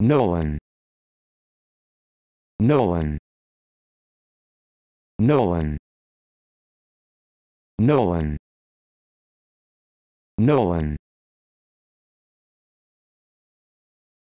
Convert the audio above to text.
Nolan Nolan Nolan Nolan Nolan